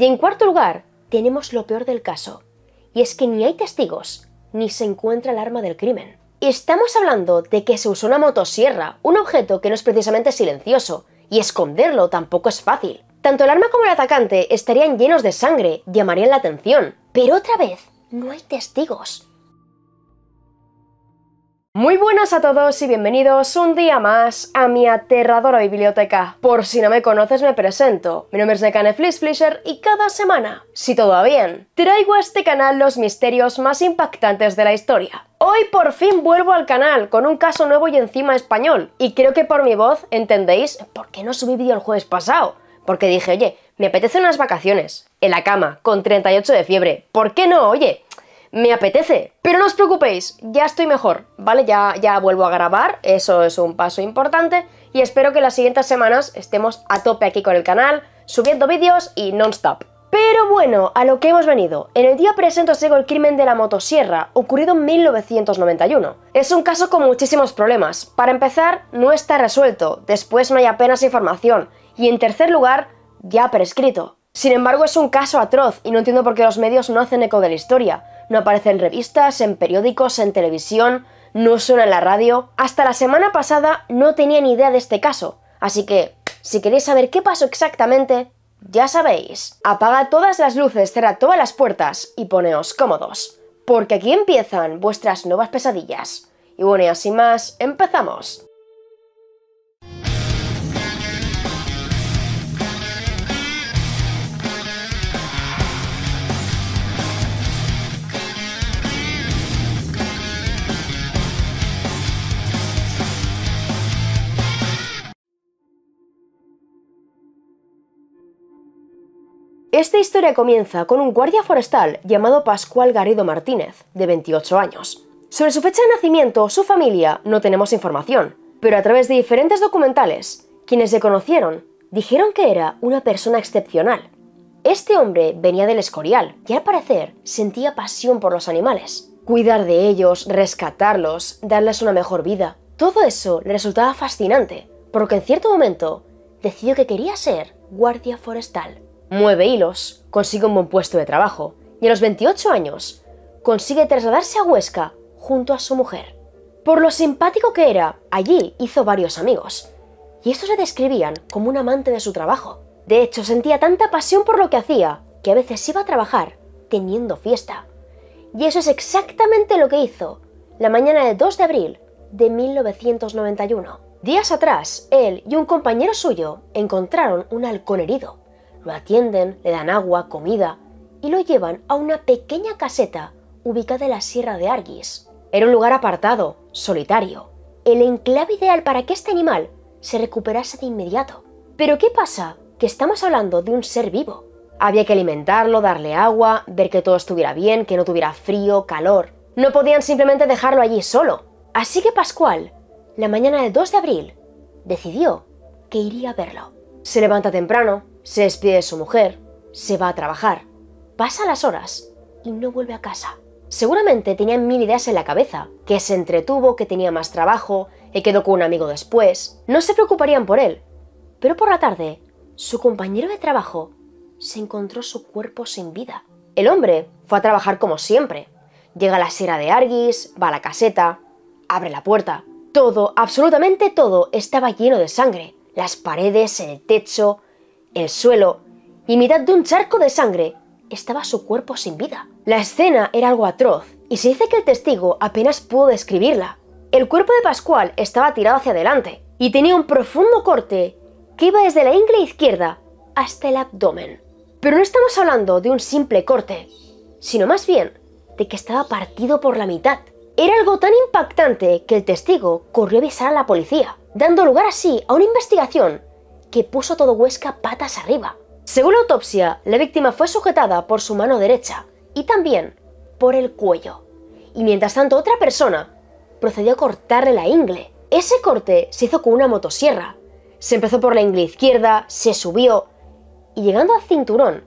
Y en cuarto lugar, tenemos lo peor del caso, y es que ni hay testigos, ni se encuentra el arma del crimen. Estamos hablando de que se usó una motosierra, un objeto que no es precisamente silencioso, y esconderlo tampoco es fácil. Tanto el arma como el atacante estarían llenos de sangre, llamarían la atención. Pero otra vez, no hay testigos. Muy buenas a todos y bienvenidos un día más a mi aterradora biblioteca. Por si no me conoces me presento, mi nombre es Nekane Flisher y cada semana, si todo va bien, traigo a este canal los misterios más impactantes de la historia. Hoy por fin vuelvo al canal con un caso nuevo y encima español, y creo que por mi voz entendéis por qué no subí vídeo el jueves pasado, porque dije, oye, me apetece unas vacaciones, en la cama, con 38 de fiebre, ¿por qué no, oye? me apetece. Pero no os preocupéis, ya estoy mejor, ¿vale? Ya, ya vuelvo a grabar, eso es un paso importante y espero que las siguientes semanas estemos a tope aquí con el canal, subiendo vídeos y non-stop. Pero bueno, a lo que hemos venido. En el día presente os el crimen de la motosierra, ocurrido en 1991. Es un caso con muchísimos problemas. Para empezar, no está resuelto, después no hay apenas información, y en tercer lugar, ya prescrito. Sin embargo, es un caso atroz y no entiendo por qué los medios no hacen eco de la historia no aparece en revistas, en periódicos, en televisión, no suena en la radio. Hasta la semana pasada no tenía ni idea de este caso, así que si queréis saber qué pasó exactamente, ya sabéis. Apaga todas las luces, cierra todas las puertas y poneos cómodos, porque aquí empiezan vuestras nuevas pesadillas. Y bueno, y así más, empezamos. Esta historia comienza con un guardia forestal llamado Pascual Garrido Martínez, de 28 años. Sobre su fecha de nacimiento su familia no tenemos información, pero a través de diferentes documentales, quienes le conocieron dijeron que era una persona excepcional. Este hombre venía del Escorial y al parecer sentía pasión por los animales. Cuidar de ellos, rescatarlos, darles una mejor vida, todo eso le resultaba fascinante, porque en cierto momento decidió que quería ser guardia forestal mueve hilos, consigue un buen puesto de trabajo y a los 28 años consigue trasladarse a Huesca junto a su mujer. Por lo simpático que era, allí hizo varios amigos, y estos le describían como un amante de su trabajo. De hecho, sentía tanta pasión por lo que hacía que a veces iba a trabajar teniendo fiesta. Y eso es exactamente lo que hizo la mañana del 2 de abril de 1991. Días atrás, él y un compañero suyo encontraron un halcón herido, lo atienden, le dan agua, comida y lo llevan a una pequeña caseta ubicada en la Sierra de Arguis. Era un lugar apartado, solitario, el enclave ideal para que este animal se recuperase de inmediato. Pero ¿qué pasa? Que estamos hablando de un ser vivo. Había que alimentarlo, darle agua, ver que todo estuviera bien, que no tuviera frío, calor. No podían simplemente dejarlo allí solo. Así que Pascual, la mañana del 2 de abril, decidió que iría a verlo. Se levanta temprano, se despide de su mujer, se va a trabajar, pasa las horas y no vuelve a casa. Seguramente tenía mil ideas en la cabeza, que se entretuvo, que tenía más trabajo, que quedó con un amigo después. No se preocuparían por él. Pero por la tarde, su compañero de trabajo se encontró su cuerpo sin vida. El hombre fue a trabajar como siempre. Llega a la sierra de Arguis, va a la caseta, abre la puerta. Todo, absolutamente todo, estaba lleno de sangre. Las paredes, el techo, el suelo y mitad de un charco de sangre estaba su cuerpo sin vida. La escena era algo atroz y se dice que el testigo apenas pudo describirla. El cuerpo de Pascual estaba tirado hacia adelante y tenía un profundo corte que iba desde la ingle izquierda hasta el abdomen. Pero no estamos hablando de un simple corte, sino más bien de que estaba partido por la mitad. Era algo tan impactante que el testigo corrió a avisar a la policía, dando lugar así a una investigación que puso todo Huesca patas arriba. Según la autopsia, la víctima fue sujetada por su mano derecha y también por el cuello. Y mientras tanto, otra persona procedió a cortarle la ingle. Ese corte se hizo con una motosierra. Se empezó por la ingle izquierda, se subió y llegando al cinturón,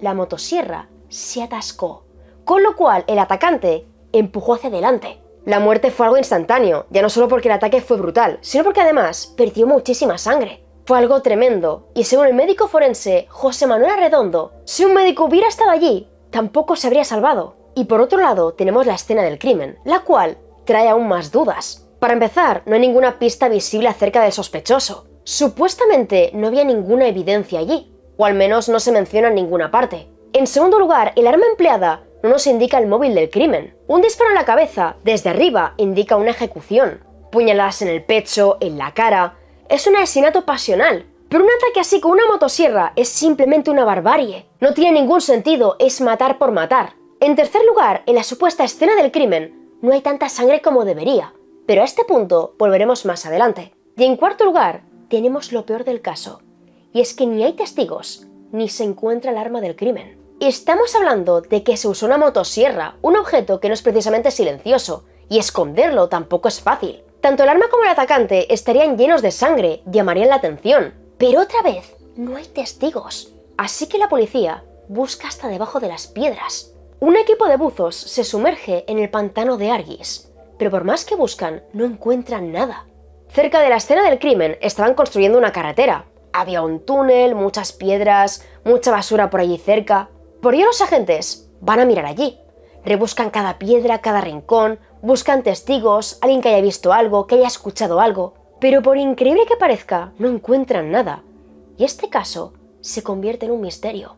la motosierra se atascó, con lo cual el atacante empujó hacia adelante. La muerte fue algo instantáneo, ya no solo porque el ataque fue brutal, sino porque además perdió muchísima sangre. Fue algo tremendo, y según el médico forense José Manuel Arredondo, si un médico hubiera estado allí, tampoco se habría salvado. Y por otro lado tenemos la escena del crimen, la cual trae aún más dudas. Para empezar, no hay ninguna pista visible acerca del sospechoso. Supuestamente no había ninguna evidencia allí, o al menos no se menciona en ninguna parte. En segundo lugar, el arma empleada no nos indica el móvil del crimen. Un disparo en la cabeza, desde arriba, indica una ejecución. Puñaladas en el pecho, en la cara, es un asesinato pasional. Pero un ataque así con una motosierra es simplemente una barbarie. No tiene ningún sentido, es matar por matar. En tercer lugar, en la supuesta escena del crimen, no hay tanta sangre como debería. Pero a este punto volveremos más adelante. Y en cuarto lugar, tenemos lo peor del caso. Y es que ni hay testigos, ni se encuentra el arma del crimen. Estamos hablando de que se usó una motosierra, un objeto que no es precisamente silencioso, y esconderlo tampoco es fácil. Tanto el arma como el atacante estarían llenos de sangre, llamarían la atención. Pero otra vez, no hay testigos. Así que la policía busca hasta debajo de las piedras. Un equipo de buzos se sumerge en el pantano de Argis, pero por más que buscan, no encuentran nada. Cerca de la escena del crimen estaban construyendo una carretera. Había un túnel, muchas piedras, mucha basura por allí cerca. Por ello los agentes van a mirar allí. Rebuscan cada piedra, cada rincón, Buscan testigos, alguien que haya visto algo, que haya escuchado algo, pero por increíble que parezca, no encuentran nada. Y este caso se convierte en un misterio.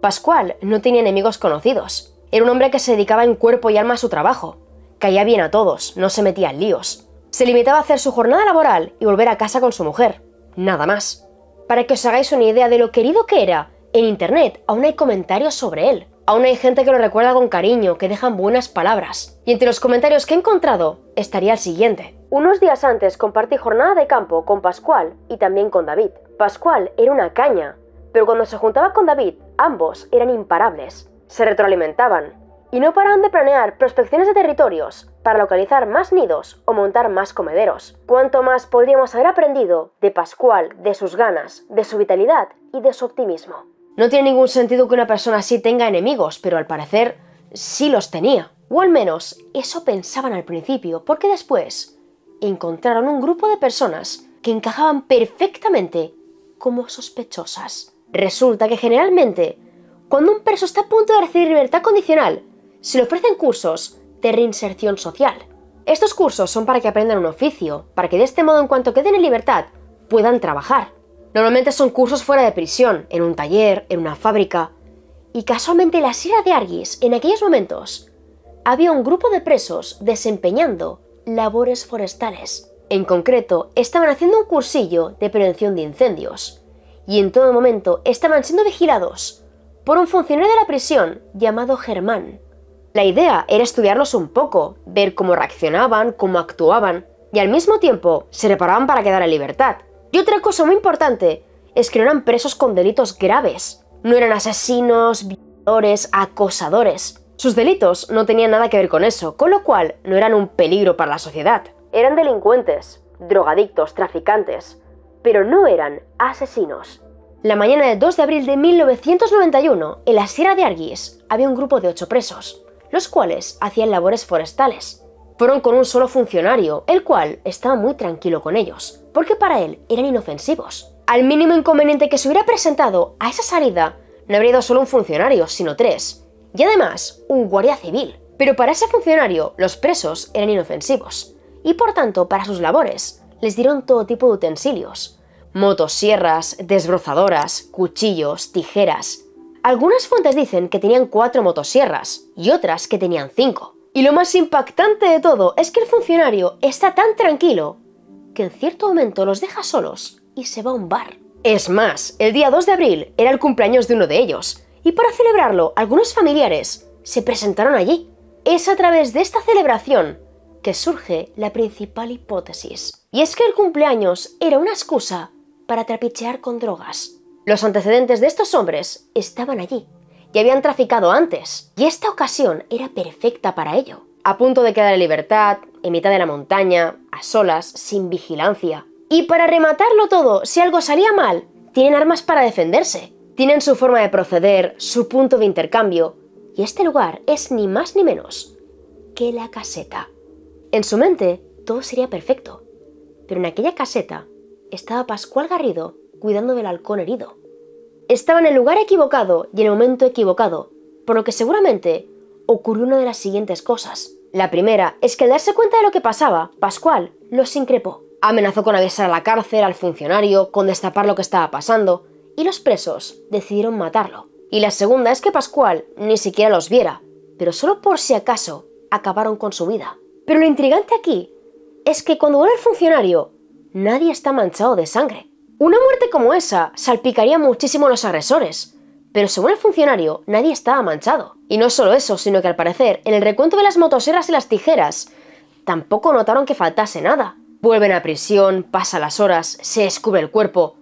Pascual no tenía enemigos conocidos. Era un hombre que se dedicaba en cuerpo y alma a su trabajo. Caía bien a todos, no se metía en líos. Se limitaba a hacer su jornada laboral y volver a casa con su mujer. Nada más. Para que os hagáis una idea de lo querido que era, en Internet aún hay comentarios sobre él. Aún hay gente que lo recuerda con cariño, que dejan buenas palabras. Y entre los comentarios que he encontrado estaría el siguiente. Unos días antes compartí jornada de campo con Pascual y también con David. Pascual era una caña, pero cuando se juntaba con David, ambos eran imparables. Se retroalimentaban y no paraban de planear prospecciones de territorios para localizar más nidos o montar más comederos. Cuánto más podríamos haber aprendido de Pascual, de sus ganas, de su vitalidad y de su optimismo. No tiene ningún sentido que una persona así tenga enemigos, pero al parecer sí los tenía. O al menos eso pensaban al principio, porque después encontraron un grupo de personas que encajaban perfectamente como sospechosas. Resulta que generalmente, cuando un preso está a punto de recibir libertad condicional, se le ofrecen cursos de reinserción social. Estos cursos son para que aprendan un oficio, para que de este modo en cuanto queden en libertad puedan trabajar. Normalmente son cursos fuera de prisión, en un taller, en una fábrica. Y casualmente la Sierra de Arguis, en aquellos momentos, había un grupo de presos desempeñando labores forestales. En concreto, estaban haciendo un cursillo de prevención de incendios. Y en todo momento estaban siendo vigilados por un funcionario de la prisión llamado Germán. La idea era estudiarlos un poco, ver cómo reaccionaban, cómo actuaban, y al mismo tiempo se preparaban para quedar en libertad, y otra cosa muy importante es que no eran presos con delitos graves. No eran asesinos, violadores, acosadores. Sus delitos no tenían nada que ver con eso, con lo cual no eran un peligro para la sociedad. Eran delincuentes, drogadictos, traficantes, pero no eran asesinos. La mañana del 2 de abril de 1991, en la Sierra de Arguís, había un grupo de ocho presos, los cuales hacían labores forestales. Fueron con un solo funcionario, el cual estaba muy tranquilo con ellos porque para él eran inofensivos. Al mínimo inconveniente que se hubiera presentado a esa salida, no habría ido solo un funcionario, sino tres, y además un guardia civil. Pero para ese funcionario, los presos eran inofensivos, y por tanto, para sus labores, les dieron todo tipo de utensilios. Motosierras, desbrozadoras, cuchillos, tijeras. Algunas fuentes dicen que tenían cuatro motosierras y otras que tenían cinco. Y lo más impactante de todo es que el funcionario está tan tranquilo que en cierto momento los deja solos y se va a un bar. Es más, el día 2 de abril era el cumpleaños de uno de ellos, y para celebrarlo, algunos familiares se presentaron allí. Es a través de esta celebración que surge la principal hipótesis, y es que el cumpleaños era una excusa para trapichear con drogas. Los antecedentes de estos hombres estaban allí, y habían traficado antes, y esta ocasión era perfecta para ello a punto de quedar en libertad, en mitad de la montaña, a solas, sin vigilancia. Y para rematarlo todo, si algo salía mal, tienen armas para defenderse. Tienen su forma de proceder, su punto de intercambio, y este lugar es ni más ni menos que la caseta. En su mente, todo sería perfecto, pero en aquella caseta estaba Pascual Garrido cuidando del halcón herido. Estaba en el lugar equivocado y en el momento equivocado, por lo que seguramente ocurrió una de las siguientes cosas. La primera es que al darse cuenta de lo que pasaba, Pascual los increpó. Amenazó con avisar a la cárcel al funcionario, con destapar lo que estaba pasando, y los presos decidieron matarlo. Y la segunda es que Pascual ni siquiera los viera, pero solo por si acaso acabaron con su vida. Pero lo intrigante aquí es que cuando vuelve el funcionario, nadie está manchado de sangre. Una muerte como esa salpicaría muchísimo a los agresores, pero según el funcionario, nadie estaba manchado. Y no solo eso, sino que al parecer, en el recuento de las motoserras y las tijeras, tampoco notaron que faltase nada. Vuelven a prisión, pasan las horas, se descubre el cuerpo,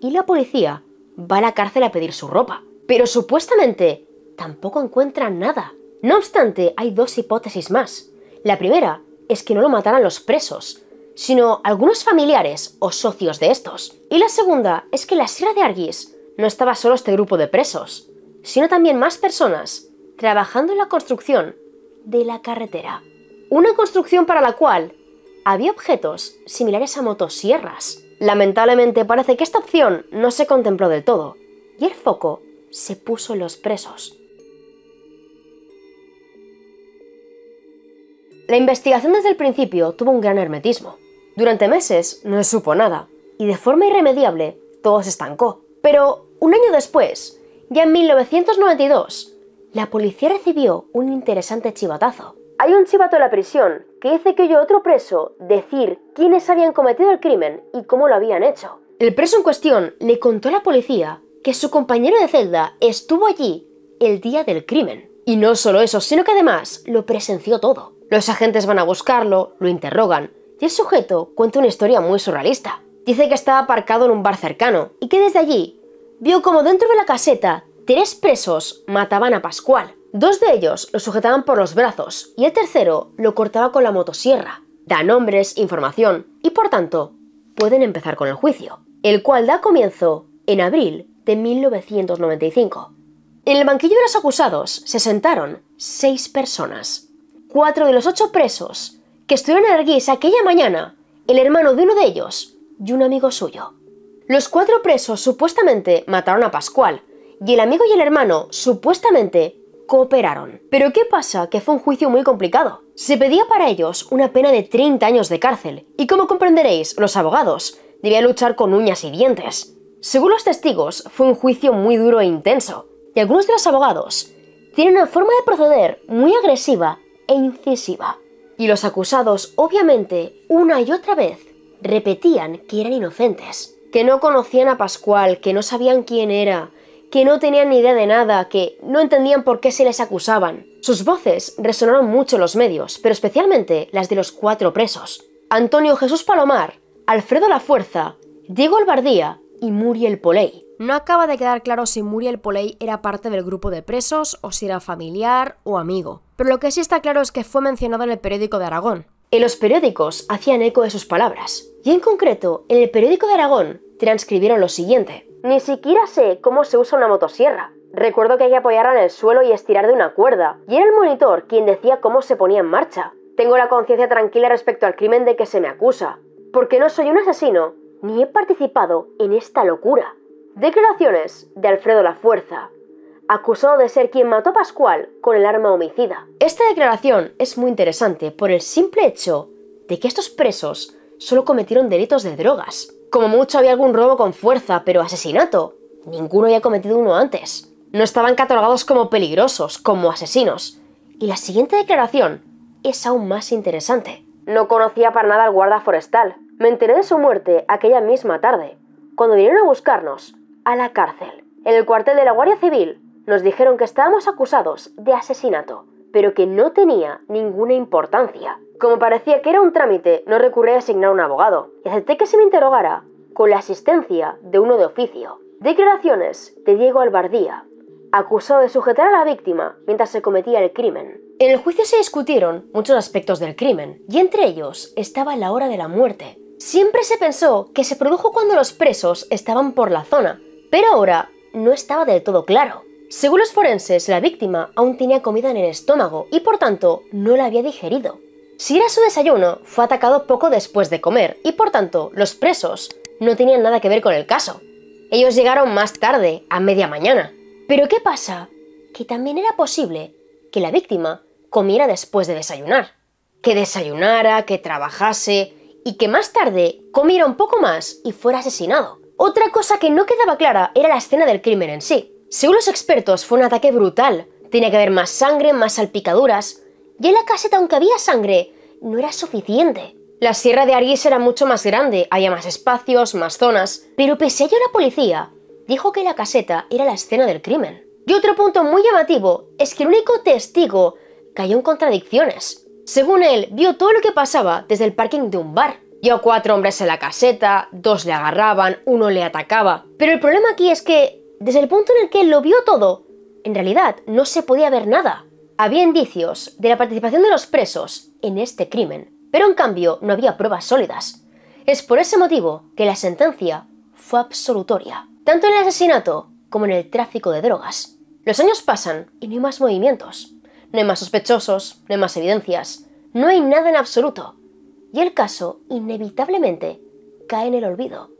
y la policía va a la cárcel a pedir su ropa. Pero supuestamente tampoco encuentran nada. No obstante, hay dos hipótesis más. La primera es que no lo mataran los presos, sino algunos familiares o socios de estos. Y la segunda es que la Sierra de Argis no estaba solo este grupo de presos, sino también más personas trabajando en la construcción de la carretera. Una construcción para la cual había objetos similares a motosierras. Lamentablemente parece que esta opción no se contempló del todo, y el foco se puso en los presos. La investigación desde el principio tuvo un gran hermetismo. Durante meses no se supo nada, y de forma irremediable todo se estancó. Pero un año después, ya en 1992, la policía recibió un interesante chivatazo. Hay un chivato en la prisión que dice que oyó otro preso decir quiénes habían cometido el crimen y cómo lo habían hecho. El preso en cuestión le contó a la policía que su compañero de celda estuvo allí el día del crimen. Y no solo eso, sino que además lo presenció todo. Los agentes van a buscarlo, lo interrogan, y el sujeto cuenta una historia muy surrealista. Dice que estaba aparcado en un bar cercano y que desde allí vio como dentro de la caseta tres presos mataban a Pascual. Dos de ellos lo sujetaban por los brazos y el tercero lo cortaba con la motosierra. Da nombres, información y por tanto pueden empezar con el juicio, el cual da comienzo en abril de 1995. En el banquillo de los acusados se sentaron seis personas. Cuatro de los ocho presos que estuvieron en Arguís aquella mañana, el hermano de uno de ellos y un amigo suyo. Los cuatro presos supuestamente mataron a Pascual y el amigo y el hermano supuestamente cooperaron. Pero ¿qué pasa? Que fue un juicio muy complicado. Se pedía para ellos una pena de 30 años de cárcel y como comprenderéis, los abogados debían luchar con uñas y dientes. Según los testigos, fue un juicio muy duro e intenso y algunos de los abogados tienen una forma de proceder muy agresiva e incisiva. Y los acusados, obviamente, una y otra vez, repetían que eran inocentes que no conocían a Pascual, que no sabían quién era, que no tenían ni idea de nada, que no entendían por qué se les acusaban. Sus voces resonaron mucho en los medios, pero especialmente las de los cuatro presos. Antonio Jesús Palomar, Alfredo La Fuerza, Diego Albardía y Muriel Poley. No acaba de quedar claro si Muriel Poley era parte del grupo de presos o si era familiar o amigo, pero lo que sí está claro es que fue mencionado en el periódico de Aragón, en los periódicos hacían eco de sus palabras, y en concreto, en el periódico de Aragón transcribieron lo siguiente. Ni siquiera sé cómo se usa una motosierra. Recuerdo que hay que apoyarla en el suelo y estirar de una cuerda, y era el monitor quien decía cómo se ponía en marcha. Tengo la conciencia tranquila respecto al crimen de que se me acusa, porque no soy un asesino, ni he participado en esta locura. Declaraciones de Alfredo La Fuerza, acusó de ser quien mató a Pascual con el arma homicida. Esta declaración es muy interesante por el simple hecho de que estos presos solo cometieron delitos de drogas. Como mucho había algún robo con fuerza, pero asesinato. Ninguno había cometido uno antes. No estaban catalogados como peligrosos, como asesinos. Y la siguiente declaración es aún más interesante. No conocía para nada al guarda forestal. Me enteré de su muerte aquella misma tarde, cuando vinieron a buscarnos a la cárcel. En el cuartel de la Guardia Civil nos dijeron que estábamos acusados de asesinato, pero que no tenía ninguna importancia. Como parecía que era un trámite, no recurrí a asignar un abogado y acepté que se me interrogara con la asistencia de uno de oficio. Declaraciones de Diego Albardía, acusado de sujetar a la víctima mientras se cometía el crimen. En el juicio se discutieron muchos aspectos del crimen, y entre ellos estaba la hora de la muerte. Siempre se pensó que se produjo cuando los presos estaban por la zona, pero ahora no estaba del todo claro. Según los forenses, la víctima aún tenía comida en el estómago y por tanto no la había digerido. Si era su desayuno, fue atacado poco después de comer y por tanto los presos no tenían nada que ver con el caso. Ellos llegaron más tarde, a media mañana. Pero ¿qué pasa? Que también era posible que la víctima comiera después de desayunar. Que desayunara, que trabajase y que más tarde comiera un poco más y fuera asesinado. Otra cosa que no quedaba clara era la escena del crimen en sí. Según los expertos, fue un ataque brutal. tiene que haber más sangre, más salpicaduras. Y en la caseta, aunque había sangre, no era suficiente. La sierra de Argis era mucho más grande, había más espacios, más zonas, pero pese a ello la policía dijo que la caseta era la escena del crimen. Y otro punto muy llamativo es que el único testigo cayó en contradicciones. Según él, vio todo lo que pasaba desde el parking de un bar. a cuatro hombres en la caseta, dos le agarraban, uno le atacaba. Pero el problema aquí es que desde el punto en el que lo vio todo, en realidad no se podía ver nada. Había indicios de la participación de los presos en este crimen, pero en cambio no había pruebas sólidas. Es por ese motivo que la sentencia fue absolutoria, tanto en el asesinato como en el tráfico de drogas. Los años pasan y no hay más movimientos, no hay más sospechosos, no hay más evidencias, no hay nada en absoluto. Y el caso inevitablemente cae en el olvido.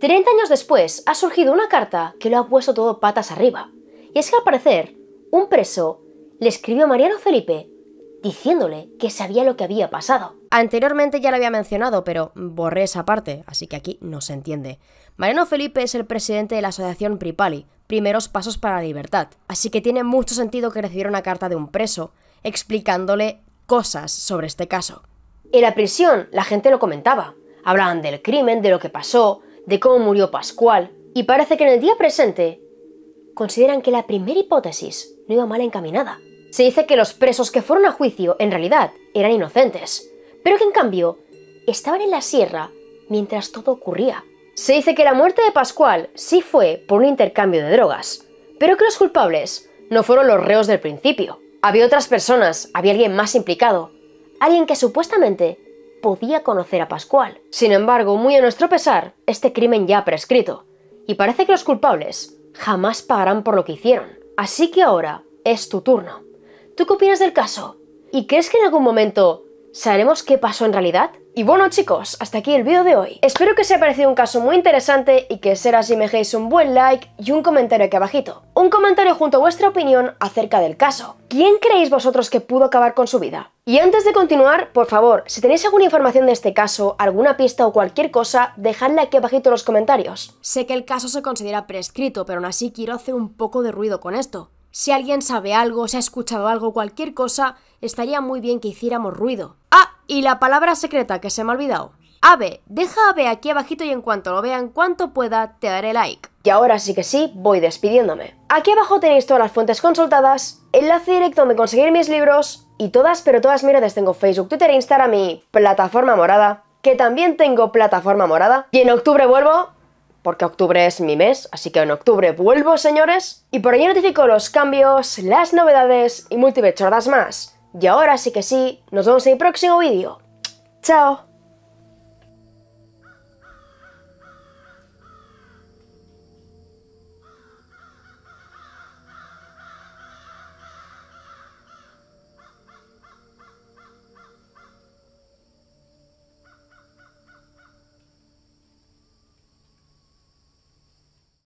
30 años después ha surgido una carta que lo ha puesto todo patas arriba. Y es que al parecer, un preso le escribió a Mariano Felipe diciéndole que sabía lo que había pasado. Anteriormente ya lo había mencionado, pero borré esa parte, así que aquí no se entiende. Mariano Felipe es el presidente de la asociación Pripali, Primeros Pasos para la Libertad, así que tiene mucho sentido que recibiera una carta de un preso explicándole cosas sobre este caso. En la prisión la gente lo comentaba, hablaban del crimen, de lo que pasó, de cómo murió Pascual, y parece que en el día presente consideran que la primera hipótesis no iba mal encaminada. Se dice que los presos que fueron a juicio en realidad eran inocentes, pero que en cambio estaban en la sierra mientras todo ocurría. Se dice que la muerte de Pascual sí fue por un intercambio de drogas, pero que los culpables no fueron los reos del principio. Había otras personas, había alguien más implicado, alguien que supuestamente podía conocer a Pascual. Sin embargo, muy a nuestro pesar, este crimen ya ha prescrito, y parece que los culpables jamás pagarán por lo que hicieron. Así que ahora es tu turno. ¿Tú qué opinas del caso? ¿Y crees que en algún momento ¿Sabremos qué pasó en realidad? Y bueno chicos, hasta aquí el vídeo de hoy. Espero que os haya parecido un caso muy interesante y que será así me dejéis un buen like y un comentario aquí abajito. Un comentario junto a vuestra opinión acerca del caso. ¿Quién creéis vosotros que pudo acabar con su vida? Y antes de continuar, por favor, si tenéis alguna información de este caso, alguna pista o cualquier cosa, dejadla aquí abajito en los comentarios. Sé que el caso se considera prescrito, pero aún así quiero hacer un poco de ruido con esto. Si alguien sabe algo, se ha escuchado algo, cualquier cosa, estaría muy bien que hiciéramos ruido. Ah, y la palabra secreta que se me ha olvidado. Ave, deja Ave aquí abajito y en cuanto lo vean, cuanto pueda, te daré like. Y ahora sí que sí, voy despidiéndome. Aquí abajo tenéis todas las fuentes consultadas, enlace directo donde conseguir mis libros y todas, pero todas, miro desde tengo Facebook, Twitter, Instagram y plataforma morada, que también tengo plataforma morada. Y en octubre vuelvo, porque octubre es mi mes, así que en octubre vuelvo, señores. Y por ahí notifico los cambios, las novedades y multipechordas más. Y ahora sí que sí, nos vemos en el próximo vídeo. ¡Chao!